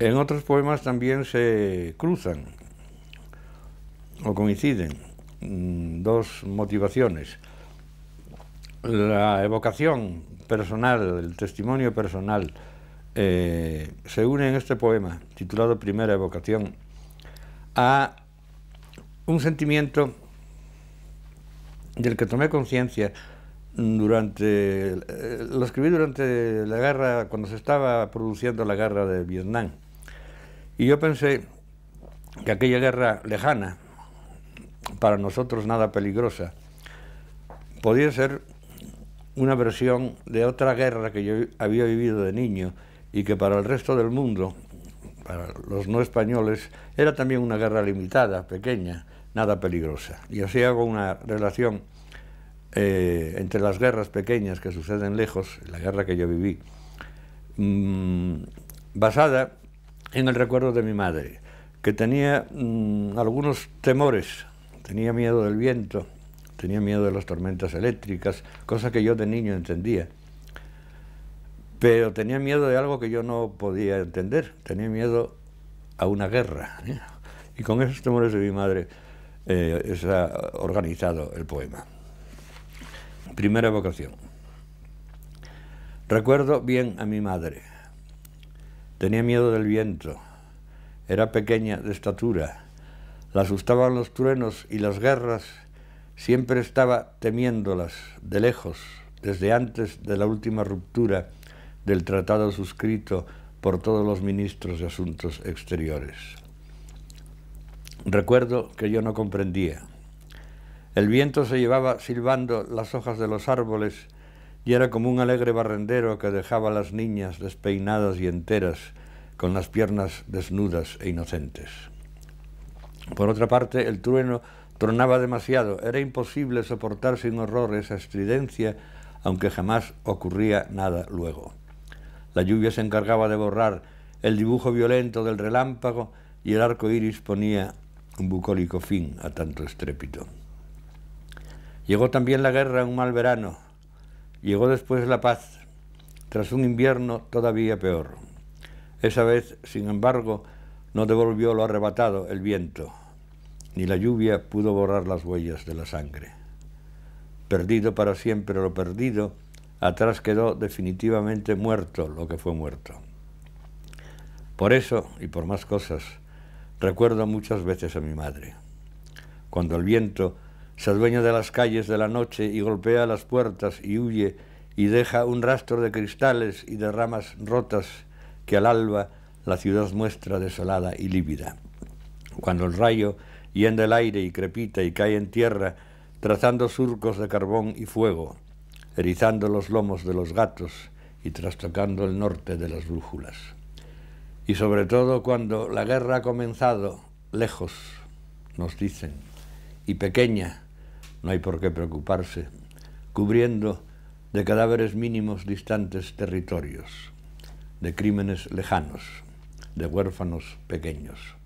En otros poemas también se cruzan o coinciden mm, dos motivaciones. La evocación personal, el testimonio personal, eh, se une en este poema, titulado Primera Evocación, a un sentimiento del que tomé conciencia durante, eh, lo escribí durante la guerra, cuando se estaba produciendo la guerra de Vietnam. Y yo pensé que aquella guerra lejana, para nosotros nada peligrosa, podía ser una versión de otra guerra que yo había vivido de niño y que para el resto del mundo, para los no españoles, era también una guerra limitada, pequeña, nada peligrosa. Y así hago una relación eh, entre las guerras pequeñas que suceden lejos, la guerra que yo viví, mm, basada en el recuerdo de mi madre, que tenía mm, algunos temores, tenía miedo del viento, tenía miedo de las tormentas eléctricas, cosa que yo de niño entendía. Pero tenía miedo de algo que yo no podía entender, tenía miedo a una guerra. ¿eh? Y con esos temores de mi madre eh, se ha organizado el poema. Primera vocación. Recuerdo bien a mi madre. Tenía miedo del viento, era pequeña de estatura, la asustaban los truenos y las guerras, siempre estaba temiéndolas de lejos, desde antes de la última ruptura del tratado suscrito por todos los ministros de Asuntos Exteriores. Recuerdo que yo no comprendía. El viento se llevaba silbando las hojas de los árboles y era como un alegre barrendero que dejaba a las niñas despeinadas y enteras, con las piernas desnudas e inocentes. Por otra parte, el trueno tronaba demasiado, era imposible soportar sin horror esa estridencia, aunque jamás ocurría nada luego. La lluvia se encargaba de borrar el dibujo violento del relámpago y el arco iris ponía un bucólico fin a tanto estrépito. Llegó también la guerra un mal verano, Llegó después la paz, tras un invierno todavía peor. Esa vez, sin embargo, no devolvió lo arrebatado el viento, ni la lluvia pudo borrar las huellas de la sangre. Perdido para siempre lo perdido, atrás quedó definitivamente muerto lo que fue muerto. Por eso, y por más cosas, recuerdo muchas veces a mi madre. Cuando el viento se adueña de las calles de la noche y golpea las puertas y huye y deja un rastro de cristales y de ramas rotas que al alba la ciudad muestra desolada y lívida. Cuando el rayo hiende el aire y crepita y cae en tierra, trazando surcos de carbón y fuego, erizando los lomos de los gatos y trastocando el norte de las brújulas. Y sobre todo cuando la guerra ha comenzado, lejos, nos dicen, y pequeña, no hay por qué preocuparse, cubriendo de cadáveres mínimos distantes territorios, de crímenes lejanos, de huérfanos pequeños.